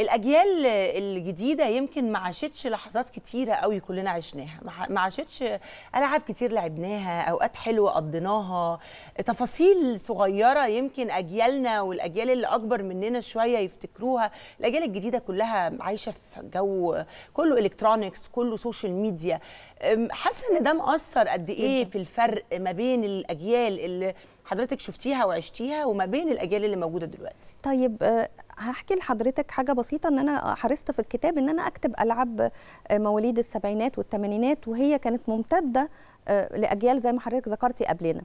الاجيال الجديده يمكن ما عاشتش لحظات كتيره قوي كلنا عشناها ما عاشتش العاب كتير لعبناها اوقات حلوه قضيناها تفاصيل صغيره يمكن اجيالنا والاجيال اللي اكبر مننا شويه يفتكروها الاجيال الجديده كلها عايشه في جو كله الكترونكس كله سوشيال ميديا حاسه ان ده مأثر قد ايه في الفرق ما بين الاجيال اللي حضرتك شفتيها وعشتيها وما بين الاجيال اللي موجوده دلوقتي طيب آه، هحكي لحضرتك حاجه بسيطه ان انا حرصت في الكتاب ان انا اكتب العاب آه، مواليد السبعينات والثمانينات وهي كانت ممتده آه، لاجيال زي ما حضرتك ذكرتي قبلنا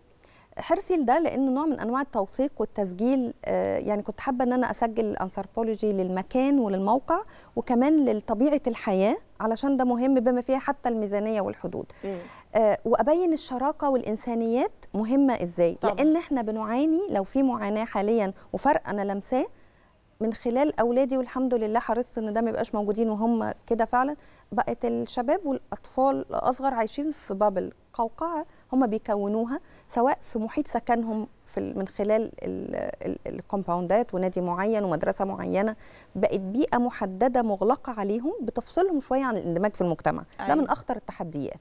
حرصي لده لانه نوع من انواع التوثيق والتسجيل آه، يعني كنت حابه ان انا اسجل انثروبولوجي للمكان وللموقع وكمان لطبيعه الحياه علشان ده مهم بما فيها حتى الميزانيه والحدود وابين الشراكه والانسانيات مهمه ازاي طبعا. لان احنا بنعاني لو في معاناه حاليا وفرق انا لمساه من خلال اولادي والحمد لله حرصت ان ده ما يبقاش موجودين وهم كده فعلا بقت الشباب والاطفال الاصغر عايشين في بابل قوقعه هم بيكونوها سواء في محيط سكنهم في من خلال الكومباوندات ونادي معين ومدرسه معينه بقت بيئه محدده مغلقه عليهم بتفصلهم شويه عن الاندماج في المجتمع أيوة. ده من أيوة. اخطر التحديات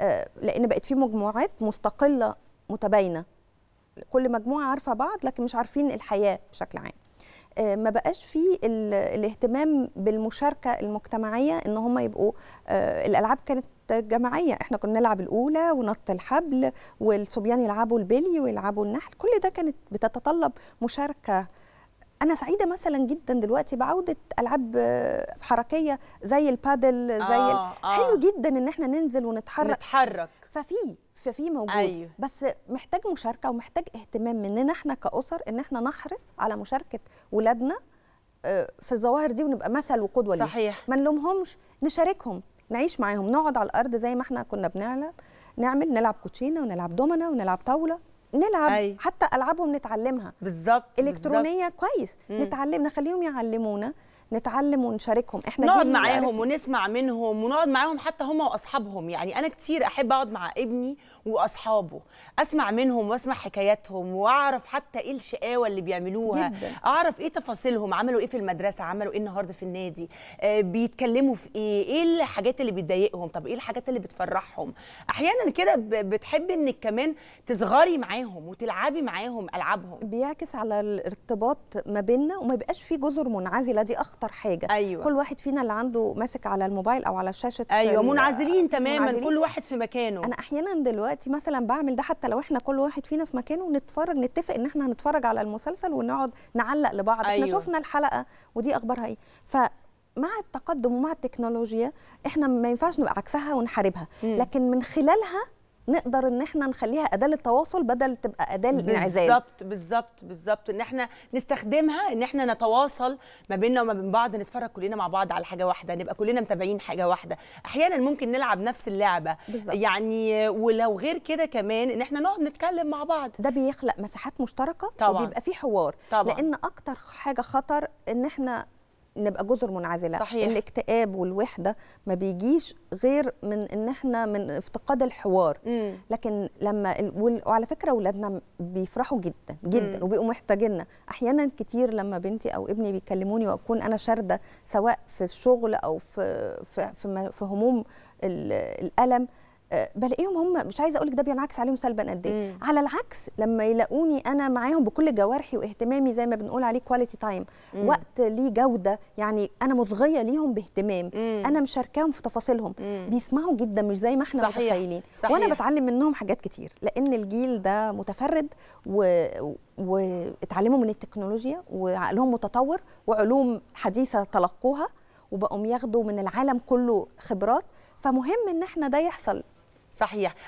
آه، لان بقت في مجموعات مستقله متباينه كل مجموعه عارفه بعض لكن مش عارفين الحياه بشكل عام آه، ما بقاش فيه الاهتمام بالمشاركه المجتمعيه ان هم يبقوا آه، الالعاب كانت جماعيه احنا كنا نلعب الاولى ونط الحبل والصبيان يلعبوا البلي ويلعبوا النحل كل ده كانت بتتطلب مشاركه انا سعيده مثلا جدا دلوقتي بعوده العاب حركيه زي البادل زي آه آه حلو جدا ان احنا ننزل ونتحرك نتحرك ففي ففي موجود أيوه. بس محتاج مشاركه ومحتاج اهتمام مننا احنا كاسر ان احنا نحرص على مشاركه ولادنا آه، في الظواهر دي ونبقى مثل وقدوه ليهم صحيح ما نلومهمش نشاركهم نعيش معاهم نقعد على الارض زي ما احنا كنا بنعلم نعمل نلعب كوتشينه ونلعب دومنا ونلعب طاوله نلعب أي. أيوه. حتى العابهم نتعلمها بالظبط الكترونيه بالزبط. كويس مم. نتعلم نخليهم يعلمونا نتعلم ونشاركهم احنا نقعد معاهم ونسمع منهم ونقعد معاهم حتى هم واصحابهم يعني انا كتير احب اقعد مع ابني واصحابه اسمع منهم واسمع حكاياتهم واعرف حتى ايه الشقاوه اللي بيعملوها جدا. اعرف ايه تفاصيلهم عملوا ايه في المدرسه عملوا ايه النهارده في النادي آه بيتكلموا في ايه ايه الحاجات اللي بتضايقهم طب ايه الحاجات اللي بتفرحهم احيانا كده بتحبي انك كمان تصغري معاهم وتلعبي معاهم العابهم بيعكس على الارتباط ما بيننا وما بيبقاش في جزر منعزله دي اخطر اخطر حاجه أيوة. كل واحد فينا اللي عنده ماسك على الموبايل او على شاشه ايوه منعزلين تماما منعزلين. كل واحد في مكانه انا احيانا دلوقتي مثلا بعمل ده حتى لو احنا كل واحد فينا في مكانه نتفرج نتفق ان احنا هنتفرج على المسلسل ونقعد نعلق لبعض أيوة. احنا شفنا الحلقه ودي اخبارها ايه ف مع التقدم ومع التكنولوجيا احنا ما ينفعش نبقى عكسها ونحاربها لكن من خلالها نقدر ان احنا نخليها اداه للتواصل بدل تبقى اداه للانعزال بالظبط بالظبط بالظبط ان احنا نستخدمها ان احنا نتواصل ما بيننا وما بين بعض نتفرج كلنا مع بعض على حاجه واحده نبقى كلنا متابعين حاجه واحده احيانا ممكن نلعب نفس اللعبه بالزبط. يعني ولو غير كده كمان ان احنا نقعد نتكلم مع بعض ده بيخلق مساحات مشتركه طبعا وبيبقى في حوار طبعا. لان اكتر حاجه خطر ان احنا نبقى جزر منعزله صحيح. الاكتئاب والوحده ما بيجيش غير من ان احنا من افتقاد الحوار مم. لكن لما ال... وعلى فكره اولادنا بيفرحوا جدا جدا مم. وبيبقوا محتاجيننا احيانا كتير لما بنتي او ابني بيكلموني واكون انا شارده سواء في الشغل او في في, في, في هموم الالم بلاقيهم هم مش عايزه اقول لك ده بينعكس عليهم سلبا قد ايه على العكس لما يلاقوني انا معاهم بكل جوارحي واهتمامي زي ما بنقول عليه كواليتي تايم وقت ليه جوده يعني انا مصغيه ليهم باهتمام مم. انا مشاركاهم في تفاصيلهم مم. بيسمعوا جدا مش زي ما احنا صحيح. متخيلين صحيح. وانا بتعلم منهم حاجات كتير لان الجيل ده متفرد و... واتعلموا من التكنولوجيا وعقلهم متطور وعلوم حديثه تلقوها وبقوا ياخدوا من العالم كله خبرات فمهم ان احنا ده يحصل صحيح